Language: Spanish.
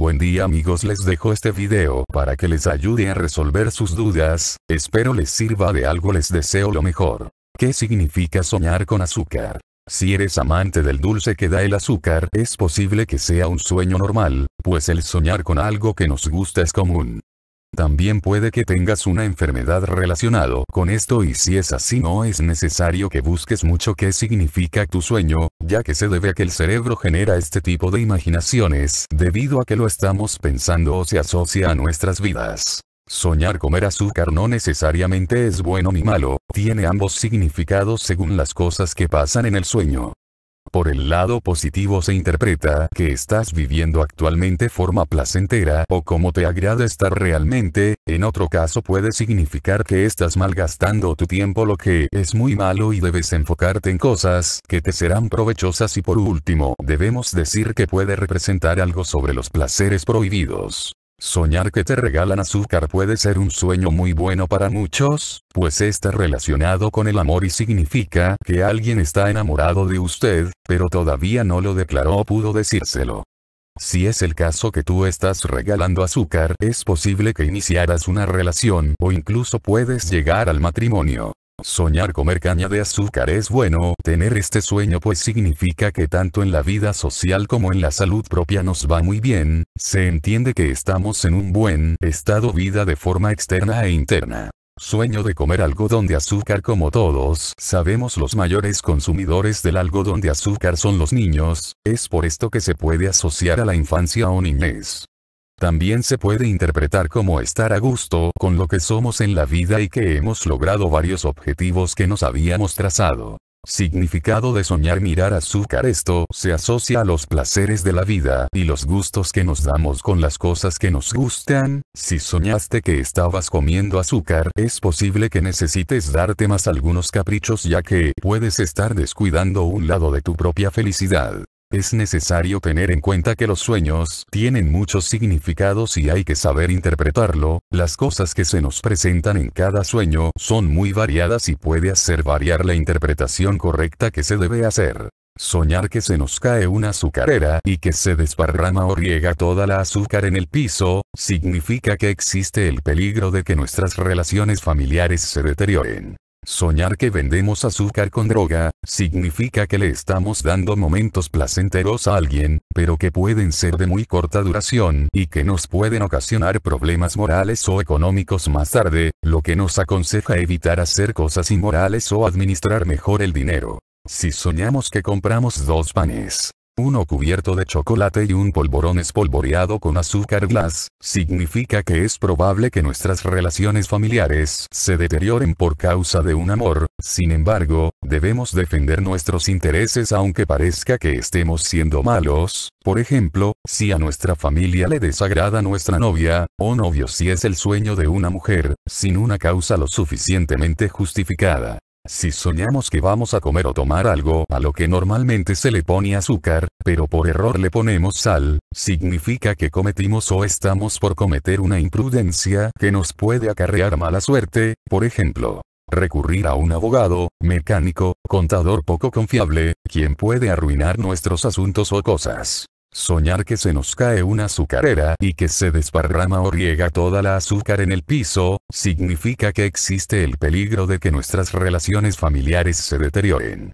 Buen día amigos les dejo este video para que les ayude a resolver sus dudas, espero les sirva de algo les deseo lo mejor. ¿Qué significa soñar con azúcar? Si eres amante del dulce que da el azúcar es posible que sea un sueño normal, pues el soñar con algo que nos gusta es común. También puede que tengas una enfermedad relacionado con esto y si es así no es necesario que busques mucho qué significa tu sueño, ya que se debe a que el cerebro genera este tipo de imaginaciones debido a que lo estamos pensando o se asocia a nuestras vidas. Soñar comer azúcar no necesariamente es bueno ni malo, tiene ambos significados según las cosas que pasan en el sueño. Por el lado positivo se interpreta que estás viviendo actualmente forma placentera o como te agrada estar realmente, en otro caso puede significar que estás malgastando tu tiempo lo que es muy malo y debes enfocarte en cosas que te serán provechosas y por último debemos decir que puede representar algo sobre los placeres prohibidos. Soñar que te regalan azúcar puede ser un sueño muy bueno para muchos, pues está relacionado con el amor y significa que alguien está enamorado de usted, pero todavía no lo declaró o pudo decírselo. Si es el caso que tú estás regalando azúcar, es posible que iniciaras una relación o incluso puedes llegar al matrimonio. Soñar comer caña de azúcar es bueno, tener este sueño pues significa que tanto en la vida social como en la salud propia nos va muy bien, se entiende que estamos en un buen estado vida de forma externa e interna. Sueño de comer algodón de azúcar como todos sabemos los mayores consumidores del algodón de azúcar son los niños, es por esto que se puede asociar a la infancia o niñez también se puede interpretar como estar a gusto con lo que somos en la vida y que hemos logrado varios objetivos que nos habíamos trazado. Significado de soñar mirar azúcar Esto se asocia a los placeres de la vida y los gustos que nos damos con las cosas que nos gustan. Si soñaste que estabas comiendo azúcar, es posible que necesites darte más algunos caprichos ya que puedes estar descuidando un lado de tu propia felicidad. Es necesario tener en cuenta que los sueños tienen muchos significados y hay que saber interpretarlo, las cosas que se nos presentan en cada sueño son muy variadas y puede hacer variar la interpretación correcta que se debe hacer. Soñar que se nos cae una azucarera y que se desparrama o riega toda la azúcar en el piso, significa que existe el peligro de que nuestras relaciones familiares se deterioren. Soñar que vendemos azúcar con droga, significa que le estamos dando momentos placenteros a alguien, pero que pueden ser de muy corta duración y que nos pueden ocasionar problemas morales o económicos más tarde, lo que nos aconseja evitar hacer cosas inmorales o administrar mejor el dinero. Si soñamos que compramos dos panes, uno cubierto de chocolate y un polvorón espolvoreado con azúcar glass, significa que es probable que nuestras relaciones familiares se deterioren por causa de un amor, sin embargo, debemos defender nuestros intereses aunque parezca que estemos siendo malos, por ejemplo, si a nuestra familia le desagrada nuestra novia, o novio si es el sueño de una mujer, sin una causa lo suficientemente justificada. Si soñamos que vamos a comer o tomar algo a lo que normalmente se le pone azúcar, pero por error le ponemos sal, significa que cometimos o estamos por cometer una imprudencia que nos puede acarrear mala suerte, por ejemplo. Recurrir a un abogado, mecánico, contador poco confiable, quien puede arruinar nuestros asuntos o cosas. Soñar que se nos cae una azucarera y que se desparrama o riega toda la azúcar en el piso, significa que existe el peligro de que nuestras relaciones familiares se deterioren.